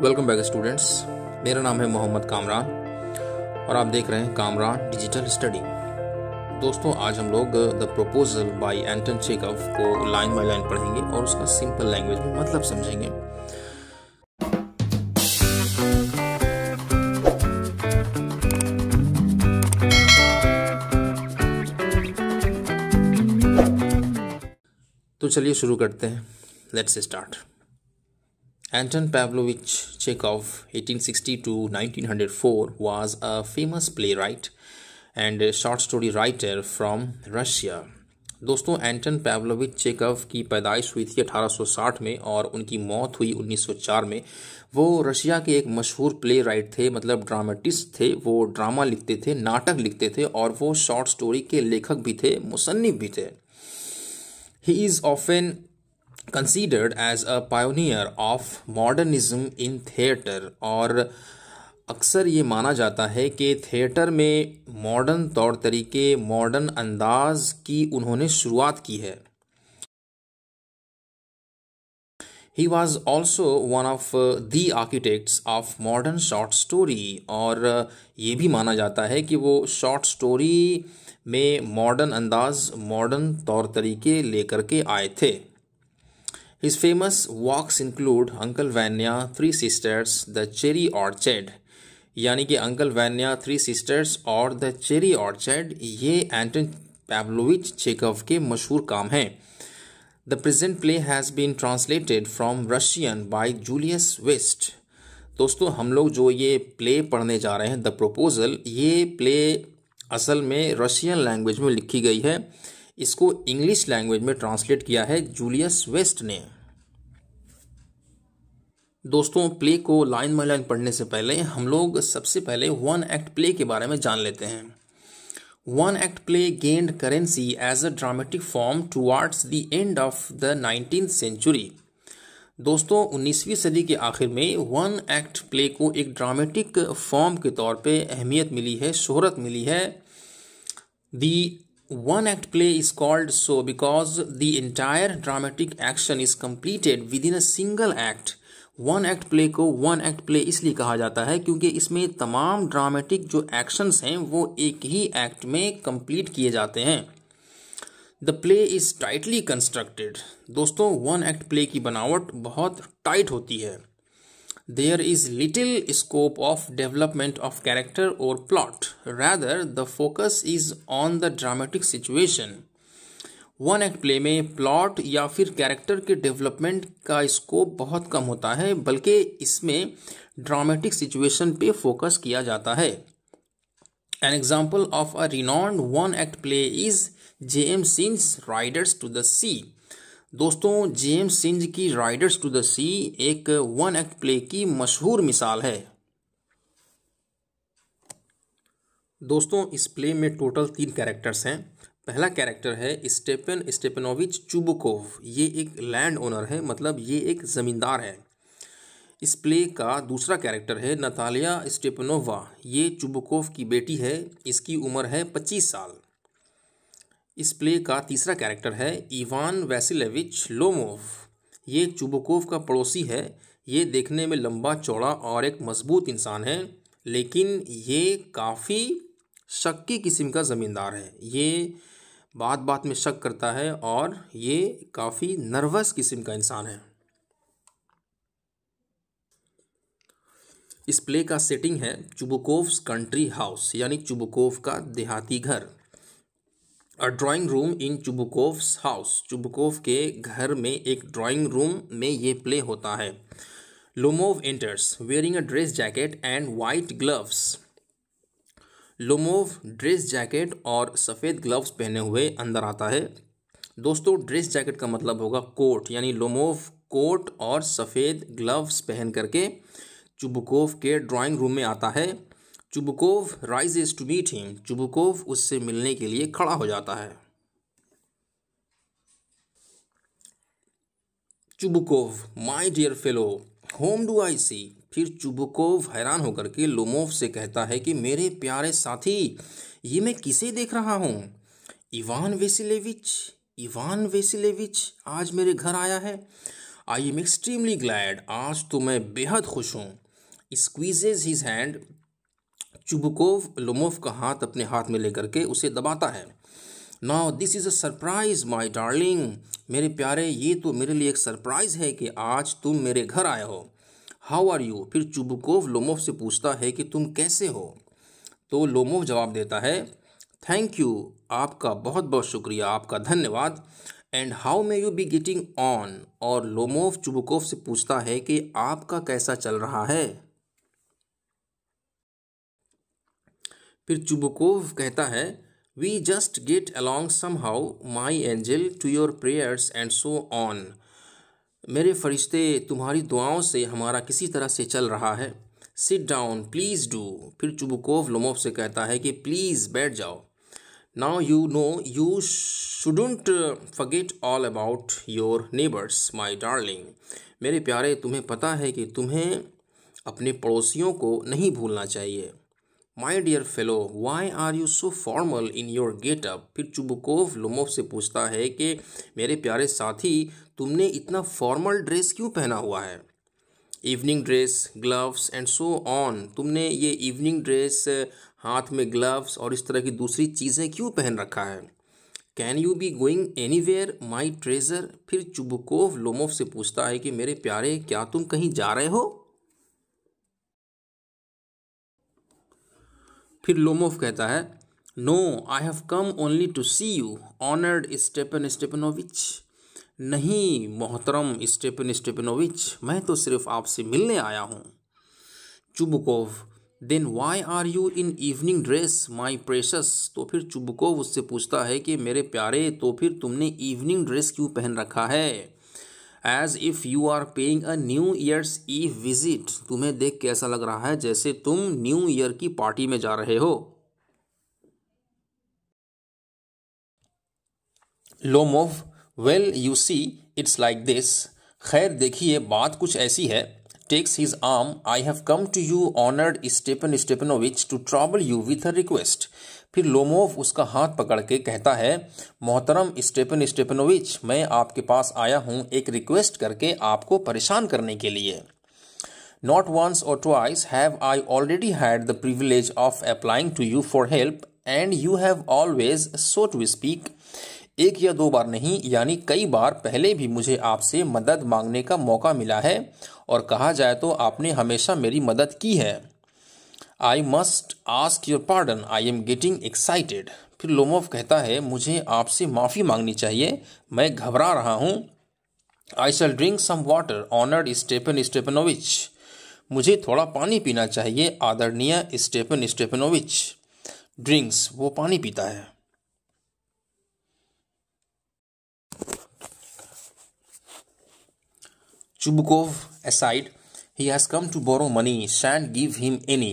Welcome back students मेरा नाम है मोहम्मद कामरान और आप देख रहे हैं कामरान डिजिटल स्टडी दोस्तों आज हम लोग the proposal by Anton Chekhov को लाइन बाय लाइन पढ़ेंगे और उसका सिंपल लैंग्वेज में मतलब समझेंगे तो चलिए शुरू करते हैं let's start Anton Pavlovich Chekhov (1860–1904) was a famous playwright and short story writer from Russia. दोस्तों एंटन पैवलोविच चेकव की पैदाइश हुई थी 1860 में और उनकी मौत हुई 1904 में वो रशिया के एक मशहूर प्ले राइट थे मतलब ड्रामेटिस्ट थे वो ड्रामा लिखते थे नाटक लिखते थे और वो शॉर्ट स्टोरी के लेखक भी थे मुसन्फ भी थे he is often considered as a pioneer of modernism in theatre और अक्सर ये माना जाता है कि थिएटर में मॉडर्न तौर तरीके मॉडर्न अंदाज की उन्होंने शुरुआत की है he was also one of the architects of modern short story और ये भी माना जाता है कि वो शॉर्ट स्टोरी में मॉडर्न अंदाज मॉडर्न तौर तरीके लेकर के आए थे His famous walks include Uncle Vanya, Three Sisters, The Cherry Orchard यानी कि अंकल वैन्या थ्री सिस्टर्स और द चेरी ऑर्चर्ड ये एंटन पैवलोविच चेकव के मशहूर काम हैं the present play has been translated from Russian by Julius West दोस्तों हम लोग जो ये प्ले पढ़ने जा रहे हैं द प्रपोज़ल ये प्ले असल में रशियन लैंग्वेज में लिखी गई है इसको इंग्लिश लैंग्वेज में ट्रांसलेट किया है जूलियस वेस्ट ने दोस्तों प्ले को लाइन बाई लाइन पढ़ने से पहले हम लोग सबसे पहले वन एक्ट प्ले के बारे में जान लेते हैं one act play gained currency as a dramatic form towards the end of the nineteen century दोस्तों 19वीं सदी के आखिर में वन एक्ट प्ले को एक ड्रामेटिक फॉर्म के तौर पे अहमियत मिली है शोहरत मिली है the One act play is called so because the entire dramatic action is completed within a single act. One act play को वन एक्ट प्ले इसलिए कहा जाता है क्योंकि इसमें तमाम ड्रामेटिक जो एक्शंस हैं वो एक ही एक्ट में कंप्लीट किए जाते हैं the play is tightly constructed दोस्तों वन एक्ट प्ले की बनावट बहुत टाइट होती है there is little scope of development of character or plot. Rather, the focus is on the dramatic situation. One act play में प्लॉट या फिर character के डेवलपमेंट का स्कोप बहुत कम होता है बल्कि इसमें ड्रामेटिक सिचुएशन पे फोकस किया जाता है an example of a renowned one act play is J M Synge's Riders to the Sea दोस्तों जेम्स सिंज की राइडर्स टू द सी एक वन एक्ट प्ले की मशहूर मिसाल है दोस्तों इस प्ले में टोटल तीन कैरेक्टर्स हैं पहला कैरेक्टर है स्टेपन स्टेपनोविच चुबकोव ये एक लैंड ओनर है मतलब ये एक ज़मींदार है इस प्ले का दूसरा कैरेक्टर है नतालिया स्टेपनोवा ये चुबकोव की बेटी है इसकी उम्र है पच्चीस साल इस प्ले का तीसरा कैरेक्टर है इवान वैसिलेविच लोमोव ये चुबकोव का पड़ोसी है ये देखने में लंबा चौड़ा और एक मजबूत इंसान है लेकिन ये काफ़ी शक्की किस्म का ज़मींदार है ये बात बात में शक करता है और ये काफ़ी नर्वस किस्म का इंसान है इस प्ले का सेटिंग है चुबकोव्स कंट्री हाउस यानी चुबकोव का देहाती घर a drawing room in Chubukov's house Chubukov के घर में एक ड्राइंग रूम में ये प्ले होता है Lomov enters wearing a dress jacket and white gloves Lomov dress jacket और सफ़ेद ग्लव्स पहने हुए अंदर आता है दोस्तों ड्रेस जैकेट का मतलब होगा कोट यानी लोमोव कोट और सफ़ेद ग्लव्स पहन करके चुबकोव के ड्राइंग रूम में आता है Chubukov rises to meet him Chubukov उससे मिलने के लिए खड़ा हो जाता है Chubukov my dear fellow whom do I see फिर चुबकोव हैरान होकर के लोमोव से कहता है कि मेरे प्यारे साथी ये मैं किसे देख रहा हूँ इवान वेसिलेविच इवान वेसिलेविच आज मेरे घर आया है आई एम एक्सट्रीमली ग्लैड आज तो मैं बेहद खुश हूँ squeezes his hand Chubukov Lomov का हाथ अपने हाथ में लेकर के उसे दबाता है now this is a surprise my darling मेरे प्यारे ये तो मेरे लिए एक सरप्राइज़ है कि आज तुम मेरे घर आए हो हाउ आर यू फिर चुबकोव लोमोव से पूछता है कि तुम कैसे हो तो लोमोव जवाब देता है थैंक यू आपका बहुत बहुत शुक्रिया आपका धन्यवाद and how may you be getting on और लोमोव चुबकोव से पूछता है कि आपका कैसा चल रहा है फिर चुबकोव कहता है we just get along somehow my angel to your prayers and so on मेरे फरिश्ते तुम्हारी दुआओं से हमारा किसी तरह से चल रहा है सिट डाउन प्लीज़ डू फिर चुबकोव लोमोव से कहता है कि प्लीज़ बैठ जाओ now you know you shouldn't forget all about your neighbours my darling मेरे प्यारे तुम्हें पता है कि तुम्हें अपने पड़ोसियों को नहीं भूलना चाहिए my dear fellow why are you so formal in your getup फिर चुबकोव लोमोव से पूछता है कि मेरे प्यारे साथी तुमने इतना फॉर्मल ड्रेस क्यों पहना हुआ है evening dress gloves and so on तुमने ये इवनिंग ड्रेस हाथ में ग्लव्स और इस तरह की दूसरी चीज़ें क्यों पहन रखा है can you be going anywhere my treasure फिर चुबकोव लोमोव से पूछता है कि मेरे प्यारे क्या तुम कहीं जा रहे हो फिर लोमोफ कहता है no I have come only to see you honoured Stepan Stepanovich नहीं मोहतरम स्टेपन स्टेपनोविच मैं तो सिर्फ आपसे मिलने आया हूँ Chubukov then why are you in evening dress my precious तो फिर चुबकोव उससे पूछता है कि मेरे प्यारे तो फिर तुमने इवनिंग ड्रेस क्यों पहन रखा है as if you are paying a new year's ई विजिट तुम्हें देख के ऐसा लग रहा है जैसे तुम न्यू ईयर की पार्टी में जा रहे हो Lomov well you see it's like this खैर देखिए बात कुछ ऐसी है takes his arm, I have come to you, honored Stepan Stepanovich, to trouble you with a request. फिर लोमोव उसका हाथ पकड़ के कहता है मोहतरम स्टेपन स्टेपनोविच मैं आपके पास आया हूँ एक रिक्वेस्ट करके आपको परेशान करने के लिए नॉट वंस और twice have I already had the privilege of applying to you for help and you have always so to speak एक या दो बार नहीं यानी कई बार पहले भी मुझे आपसे मदद मांगने का मौका मिला है और कहा जाए तो आपने हमेशा मेरी मदद की है I must ask your pardon I am getting excited फिर लोमोफ कहता है मुझे आपसे माफ़ी मांगनी चाहिए मैं घबरा रहा हूँ I shall drink some water honoured Stepan Stepanovich मुझे थोड़ा पानी पीना चाहिए आदरणीय स्टेपन स्टेपनोविच ड्रिंक्स वो पानी पीता है Chubukov aside he has come to borrow money shan't give him any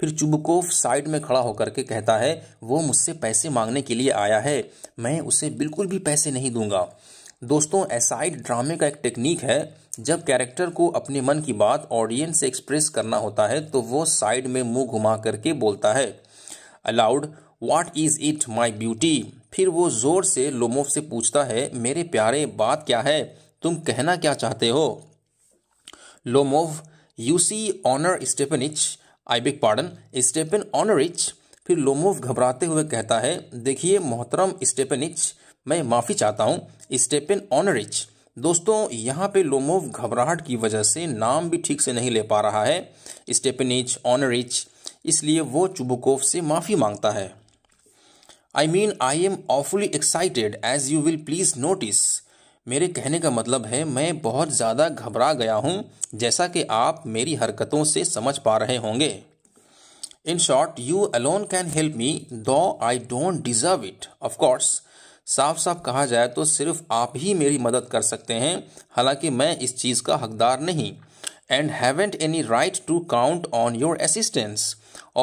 फिर चुबकोव साइड में खड़ा होकर के कहता है वो मुझसे पैसे मांगने के लिए आया है मैं उसे बिल्कुल भी पैसे नहीं दूंगा दोस्तों एसाइड ड्रामे का एक टेक्निक है जब कैरेक्टर को अपने मन की बात ऑडियंस से एक्सप्रेस करना होता है तो वो साइड में मुंह घुमा करके बोलता है aloud what is it my beauty फिर वो ज़ोर से लोमोफ से पूछता है मेरे प्यारे बात क्या है तुम कहना क्या चाहते हो Lomov you see honour Stepanich I beg pardon Stepan ऑनरिच फिर लोमोव घबराते हुए कहता है देखिए मोहतरम स्टेपनिच मैं माफ़ी चाहता हूँ स्टेपन ऑनरिच दोस्तों यहाँ पे लोमोव घबराहट की वजह से नाम भी ठीक से नहीं ले पा रहा है स्टेपनिच ऑनरिच इसलिए वो चुबुकोव से माफ़ी मांगता है I mean I am awfully excited as you will please notice मेरे कहने का मतलब है मैं बहुत ज़्यादा घबरा गया हूँ जैसा कि आप मेरी हरकतों से समझ पा रहे होंगे in short you alone can help me though I don't deserve it of course साफ साफ कहा जाए तो सिर्फ आप ही मेरी मदद कर सकते हैं हालांकि मैं इस चीज़ का हकदार नहीं and haven't any right to count on your assistance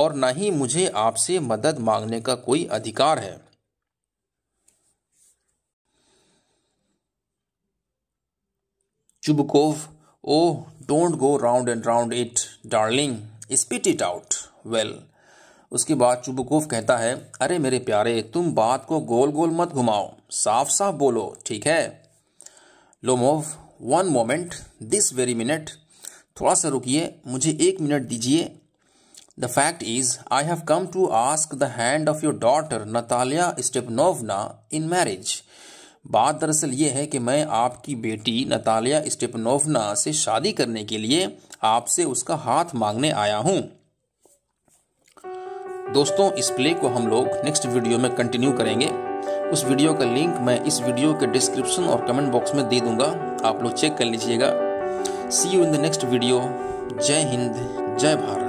और ना ही मुझे आपसे मदद मांगने का कोई अधिकार है Chubukov, oh don't go round and round it darling spit it out well उसके बाद चुबकोव कहता है अरे मेरे प्यारे तुम बात को गोल गोल मत घुमाओ साफ साफ बोलो ठीक है Lomov one moment this very minute थोड़ा सा रुकिए मुझे एक मिनट दीजिए the fact is I have come to ask the hand of your daughter Natalya Stepanovna in marriage बात दरअसल ये है कि मैं आपकी बेटी नतालिया स्टेपनोवना से शादी करने के लिए आपसे उसका हाथ मांगने आया हूँ दोस्तों इस प्ले को हम लोग नेक्स्ट वीडियो में कंटिन्यू करेंगे उस वीडियो का लिंक मैं इस वीडियो के डिस्क्रिप्शन और कमेंट बॉक्स में दे दूंगा आप लोग चेक कर लीजिएगा see you in the next video जय हिंद जय भारत